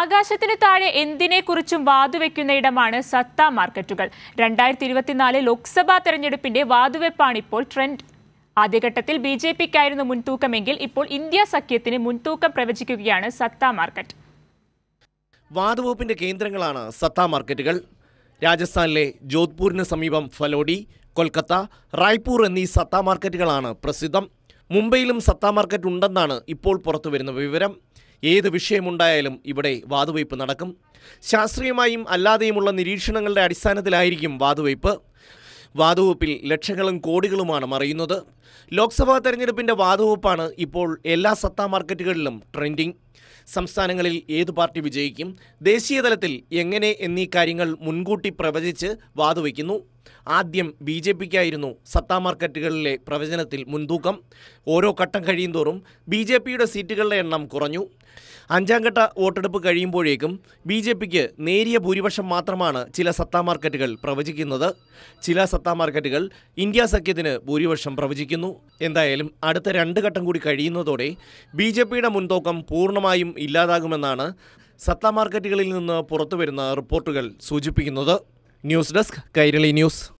ആകാശത്തിന് താഴെ എന്തിനെക്കുറിച്ചും വാതുവെക്കുന്ന ഇടമാണ് സത്ത മാർക്കറ്റുകൾ രണ്ടായിരത്തി ഇരുപത്തിനാല് ലോക്സഭാ തെരഞ്ഞെടുപ്പിന്റെ വാതുവെപ്പാണിപ്പോൾ ഇപ്പോൾ ട്രെൻഡ് ആദ്യഘട്ടത്തിൽ ബി ജെ പിക്കായിരുന്നു മുൻതൂക്കമെങ്കിൽ ഇപ്പോൾ ഇന്ത്യ സഖ്യത്തിന് മുൻതൂക്കം പ്രവചിക്കുകയാണ് സത്ത മാർക്കറ്റ് വാതുവെപ്പിന്റെ കേന്ദ്രങ്ങളാണ് സത്ത മാർക്കറ്റുകൾ രാജസ്ഥാനിലെ ജോധ്പൂരിന് സമീപം ഫലോഡി കൊൽക്കത്ത റായ്പൂർ എന്നീ സത്ത മാർക്കറ്റുകളാണ് പ്രസിദ്ധം മുംബൈയിലും സത്ത മാർക്കറ്റ് ഉണ്ടെന്നാണ് ഇപ്പോൾ പുറത്തുവരുന്ന വിവരം ഏത് വിഷയമുണ്ടായാലും ഇവിടെ വാതുവയ്പ് നടക്കും ശാസ്ത്രീയമായും അല്ലാതെയുമുള്ള നിരീക്ഷണങ്ങളുടെ അടിസ്ഥാനത്തിലായിരിക്കും വാതുവയ്പ് വാതുവയ്പ്പിൽ ലക്ഷങ്ങളും കോടികളുമാണ് മറിയുന്നത് ലോക്സഭാ തെരഞ്ഞെടുപ്പിൻ്റെ വാതുവയ്പ്പാണ് ഇപ്പോൾ എല്ലാ സത്താ മാർക്കറ്റുകളിലും ട്രെൻഡിംഗ് സംസ്ഥാനങ്ങളിൽ ഏത് പാർട്ടി വിജയിക്കും ദേശീയതലത്തിൽ എങ്ങനെ എന്നീ കാര്യങ്ങൾ മുൻകൂട്ടി പ്രവചിച്ച് വാതുവയ്ക്കുന്നു ആദ്യം ബി ജെ പിക്കായിരുന്നു സത്താ മാർക്കറ്റുകളിലെ പ്രവചനത്തിൽ മുൻതൂക്കം ഓരോ ഘട്ടം കഴിയുന്തോറും ബി ജെ പിയുടെ സീറ്റുകളുടെ എണ്ണം കുറഞ്ഞു അഞ്ചാം ഘട്ട വോട്ടെടുപ്പ് കഴിയുമ്പോഴേക്കും ബി ജെ പിക്ക് നേരിയ ഭൂരിപക്ഷം മാത്രമാണ് ചില സത്താ മാർക്കറ്റുകൾ പ്രവചിക്കുന്നത് ചില സത്താ മാർക്കറ്റുകൾ ഇന്ത്യ സഖ്യത്തിന് ഭൂരിപക്ഷം പ്രവചിക്കുന്നു എന്തായാലും അടുത്ത രണ്ട് ഘട്ടം കൂടി കഴിയുന്നതോടെ ബി ജെ പിയുടെ മുൻതൂക്കം പൂർണ്ണമായും ഇല്ലാതാകുമെന്നാണ് സത്താ മാർക്കറ്റുകളിൽ നിന്ന് പുറത്തുവരുന്ന റിപ്പോർട്ടുകൾ സൂചിപ്പിക്കുന്നത് ന്യൂസ് ഡെസ്ക് കൈരളി ന്യൂസ്